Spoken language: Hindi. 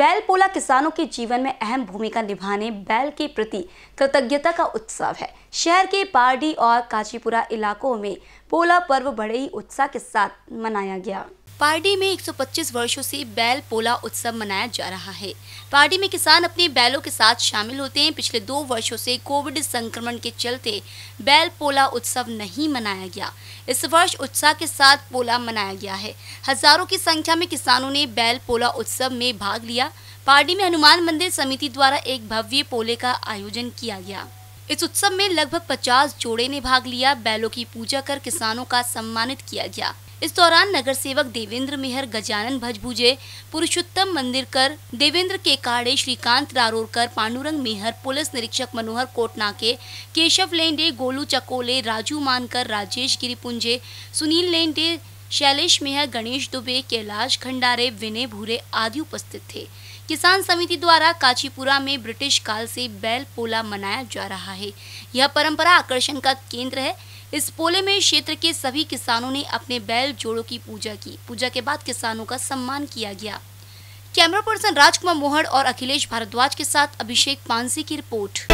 बैल पोला किसानों के जीवन में अहम भूमिका निभाने बैल के प्रति कृतज्ञता का उत्सव है शहर के पारडी और कांचीपुरा इलाकों में पोला पर्व बड़े ही उत्साह के साथ मनाया गया पार्टी में 125 वर्षों से बैल पोला उत्सव मनाया जा रहा है पार्टी में किसान अपने बैलों के साथ शामिल होते हैं पिछले दो वर्षों से कोविड संक्रमण के चलते बैल पोला उत्सव नहीं मनाया गया इस वर्ष उत्साह के साथ पोला मनाया गया है हजारों की संख्या में किसानों ने बैल पोला उत्सव में भाग लिया पार्टी में हनुमान मंदिर समिति द्वारा एक भव्य पोले का आयोजन किया गया इस उत्सव में लगभग 50 जोड़े ने भाग लिया बैलों की पूजा कर किसानों का सम्मानित किया गया इस दौरान नगर सेवक देवेंद्र मेहर गजानन भजभुजे पुरुषोत्तम मंदिर कर देवेंद्र के काड़े श्रीकांत रारोरकर पांडुरंग मेहर पुलिस निरीक्षक मनोहर कोटनाके केशव लेंडे गोलू चकोले राजू मानकर राजेश गिरिपुंजे सुनील लेंडे शैलेश मेहर गणेश दुबे कैलाश खंडारे विनय भूरे आदि उपस्थित थे किसान समिति द्वारा काचीपुरा में ब्रिटिश काल से बैल पोला मनाया जा रहा है यह परंपरा आकर्षण का केंद्र है इस पोले में क्षेत्र के सभी किसानों ने अपने बैल जोड़ों की पूजा की पूजा के बाद किसानों का सम्मान किया गया कैमरा पर्सन राजकुमार मोहड़ और अखिलेश भारद्वाज के साथ अभिषेक पानसी की रिपोर्ट